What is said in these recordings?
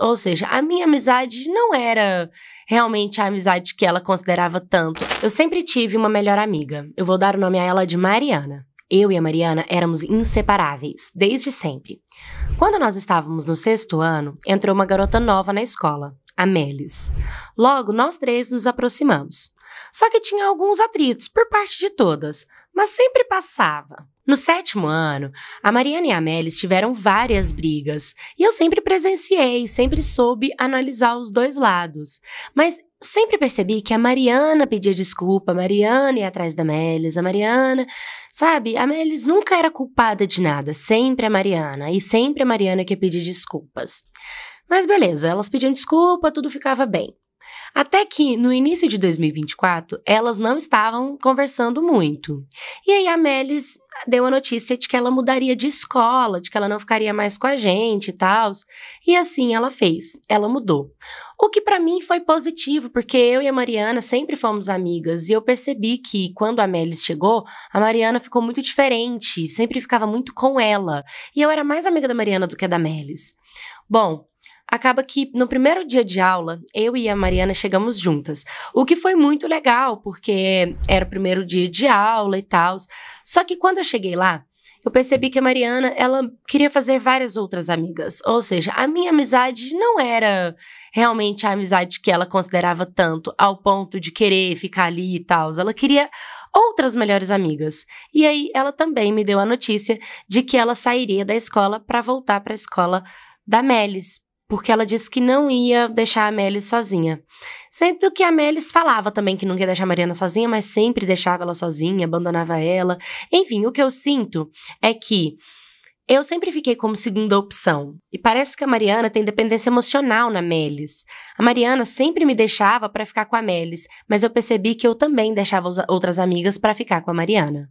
Ou seja, a minha amizade não era realmente a amizade que ela considerava tanto. Eu sempre tive uma melhor amiga. Eu vou dar o nome a ela de Mariana. Eu e a Mariana éramos inseparáveis, desde sempre. Quando nós estávamos no sexto ano, entrou uma garota nova na escola, a Melis. Logo, nós três nos aproximamos. Só que tinha alguns atritos por parte de todas, mas sempre passava. No sétimo ano, a Mariana e a Melis tiveram várias brigas, e eu sempre presenciei, sempre soube analisar os dois lados. Mas sempre percebi que a Mariana pedia desculpa, a Mariana ia atrás da Melis, a Mariana, sabe? A Melis nunca era culpada de nada, sempre a Mariana, e sempre a Mariana que pedia desculpas. Mas beleza, elas pediam desculpa, tudo ficava bem. Até que, no início de 2024, elas não estavam conversando muito. E aí a Melis deu a notícia de que ela mudaria de escola, de que ela não ficaria mais com a gente e tal. E assim ela fez, ela mudou. O que para mim foi positivo, porque eu e a Mariana sempre fomos amigas e eu percebi que quando a Melis chegou, a Mariana ficou muito diferente, sempre ficava muito com ela. E eu era mais amiga da Mariana do que da Melis. Bom, Acaba que no primeiro dia de aula, eu e a Mariana chegamos juntas, o que foi muito legal, porque era o primeiro dia de aula e tal. Só que quando eu cheguei lá, eu percebi que a Mariana, ela queria fazer várias outras amigas. Ou seja, a minha amizade não era realmente a amizade que ela considerava tanto, ao ponto de querer ficar ali e tal. Ela queria outras melhores amigas. E aí ela também me deu a notícia de que ela sairia da escola para voltar para a escola da Melis, porque ela disse que não ia deixar a Melis sozinha. Sendo que a Melis falava também que não ia deixar a Mariana sozinha, mas sempre deixava ela sozinha, abandonava ela. Enfim, o que eu sinto é que eu sempre fiquei como segunda opção. E parece que a Mariana tem dependência emocional na Melis. A Mariana sempre me deixava para ficar com a Melis, mas eu percebi que eu também deixava outras amigas para ficar com a Mariana.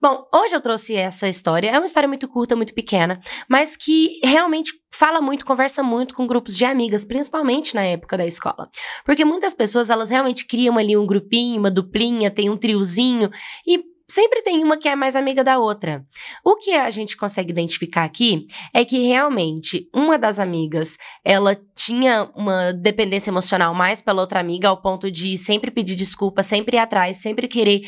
Bom, hoje eu trouxe essa história. É uma história muito curta, muito pequena, mas que realmente fala muito, conversa muito com grupos de amigas, principalmente na época da escola. Porque muitas pessoas, elas realmente criam ali um grupinho, uma duplinha, tem um triozinho e sempre tem uma que é mais amiga da outra. O que a gente consegue identificar aqui é que realmente uma das amigas, ela tinha uma dependência emocional mais pela outra amiga, ao ponto de sempre pedir desculpa, sempre ir atrás, sempre querer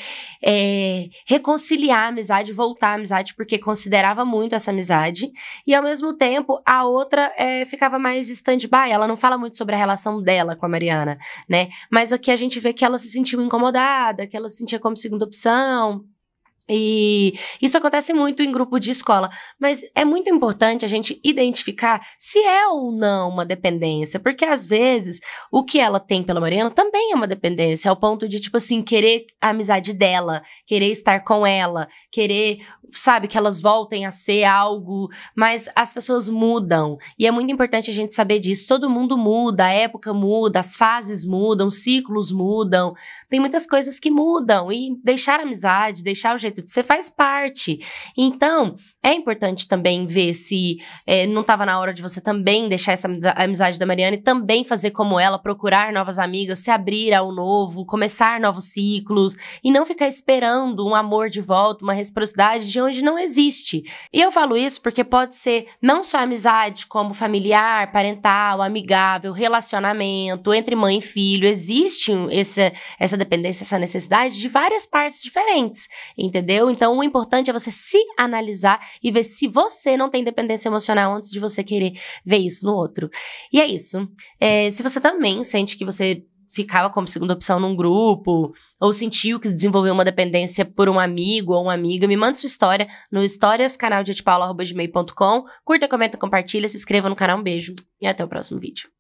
é, reconciliar a amizade, voltar a amizade, porque considerava muito essa amizade. E ao mesmo tempo, a outra é, ficava mais de stand-by, ela não fala muito sobre a relação dela com a Mariana, né? Mas aqui a gente vê é que ela se sentiu incomodada, que ela se sentia como segunda opção. E isso acontece muito em grupo de escola, mas é muito importante a gente identificar se é ou não uma dependência, porque às vezes o que ela tem pela Mariana também é uma dependência, ao ponto de, tipo assim, querer a amizade dela, querer estar com ela, querer, sabe, que elas voltem a ser algo, mas as pessoas mudam e é muito importante a gente saber disso. Todo mundo muda, a época muda, as fases mudam, ciclos mudam, tem muitas coisas que mudam e deixar a amizade, deixar o jeito dentro, você faz parte. Então, é importante também ver se é, não estava na hora de você também deixar essa amizade da Mariana e também fazer como ela, procurar novas amigas, se abrir ao novo, começar novos ciclos e não ficar esperando um amor de volta, uma reciprocidade de onde não existe. E eu falo isso porque pode ser não só amizade, como familiar, parental, amigável, relacionamento entre mãe e filho. Existe essa, essa dependência, essa necessidade de várias partes diferentes, entendeu? entendeu? Então, o importante é você se analisar e ver se você não tem dependência emocional antes de você querer ver isso no outro. E é isso. É, se você também sente que você ficava como segunda opção num grupo, ou sentiu que desenvolveu uma dependência por um amigo ou uma amiga, me manda sua história no histórias canal de curta, comenta, compartilha, se inscreva no canal, um beijo e até o próximo vídeo.